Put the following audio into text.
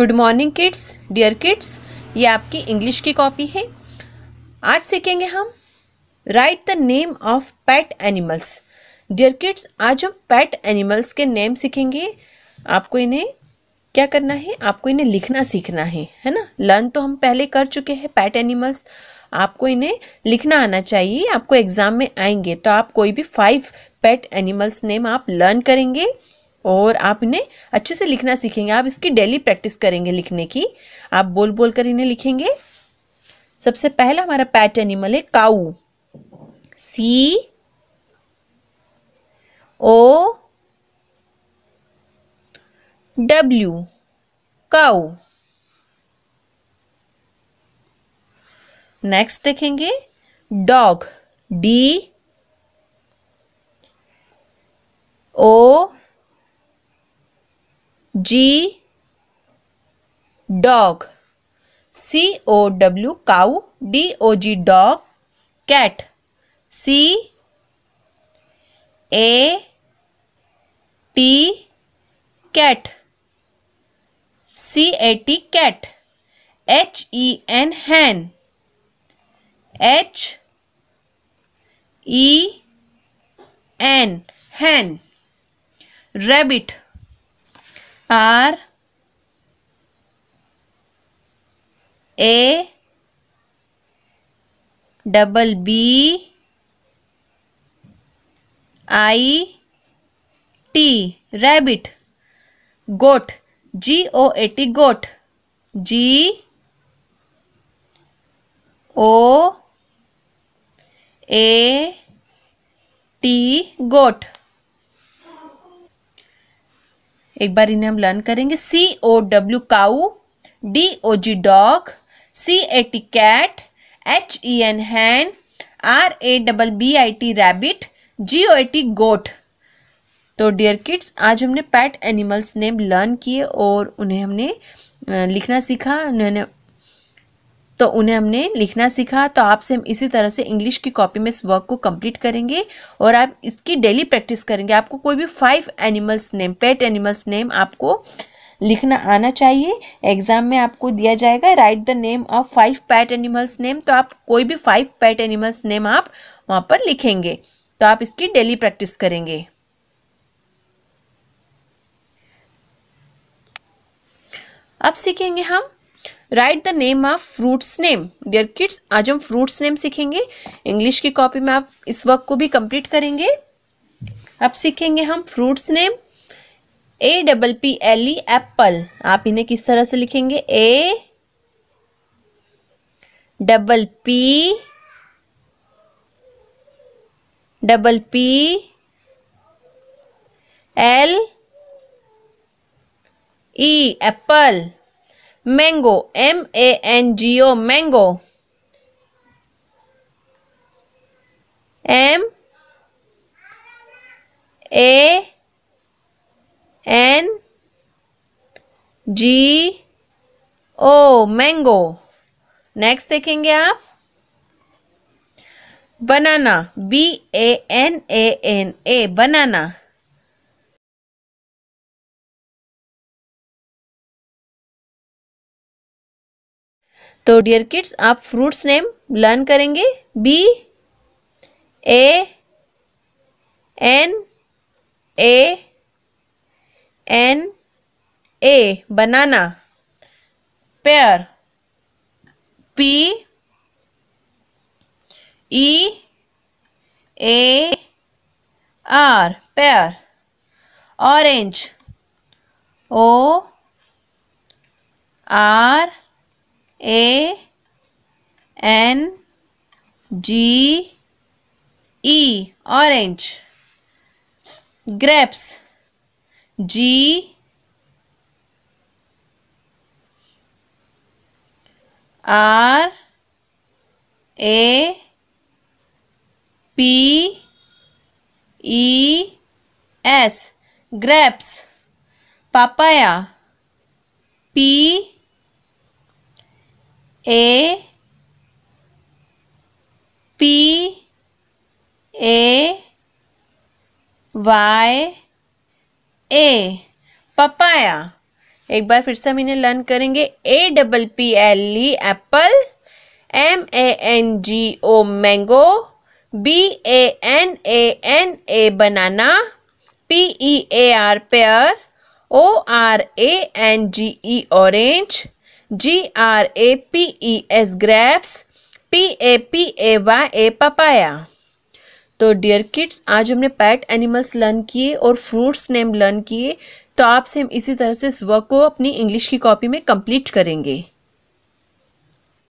good morning kids dear kids ये आपकी English की कॉपी है आज सीखेंगे हम write the name of pet animals dear kids आज हम पैट एनिमल्स के नेम सीखेंगे आपको इन्हें क्या करना है आपको इन्हें लिखना सीखना है है ना लर्न तो हम पहले कर चुके हैं पैट एनिमल्स आपको इन्हें लिखना आना चाहिए आपको एग्ज़ाम में आएंगे तो आप कोई भी फाइव पैट एनिमल्स नेम आप लर्न करेंगे और आप इन्हें अच्छे से लिखना सीखेंगे आप इसकी डेली प्रैक्टिस करेंगे लिखने की आप बोल बोल कर इन्हें लिखेंगे सबसे पहला हमारा पैट एनिमल है cow C O W cow next देखेंगे dog D O G dog C O W cow D O G dog cat C A T cat C A T cat H E N hen H E N hen rabbit R A double B I T rabbit goat G O A T goat G O A T goat एक बार इन्हें हम learn करेंगे C O W cow D O G dog C A T cat H E N hen R A double B I T rabbit G O A T goat तो dear kids आज हमने PAT animals name learn किए और उन्हें हमने लिखना सीखा उन्होंने तो उन्हें हमने लिखना सीखा तो आपसे हम इसी तरह से इंग्लिश की कॉपी में इस वर्क को कंप्लीट करेंगे और आप इसकी डेली प्रैक्टिस करेंगे आपको कोई भी five animals name pet animals name आपको लिखना आना चाहिए एग्जाम में आपको दिया जाएगा write the name of five pet animals name तो आप कोई भी फाइव पैट एनिमल्स नेम आप वहाँ पर लिखेंगे तो आप इसकी डेली प्रैक्टिस करेंगे अब सीखेंगे हम write the name of fruits name dear kids आज हम फ्रूट्स नेम सीखेंगे इंग्लिश की कॉपी में आप इस वर्क को भी कंप्लीट करेंगे अब सीखेंगे हम fruits name A double P L E apple आप इन्हें किस तरह से लिखेंगे A double P double P L E apple mango M A N G O mango M A N G O mango next देखेंगे आप banana B A N A N A banana तो dear kids आप fruits name learn करेंगे B A N A N A banana pear P E A R pair orange O R A N G E orange grapes G R A P E S grapes papaya P A P A Y A papaya एक बार फिर से हम इन्हें learn करेंगे A double P L E apple M A N G O mango B A N A N A banana P E A R pear O R A N G E orange G R A P E S grasps P A P A Y A papaya तो dear kids आज हमने PAT animals learn किए और fruits name learn किए तो आपसे हम इसी तरह से इस वर्क को अपनी इंग्लिश की कॉपी में कंप्लीट करेंगे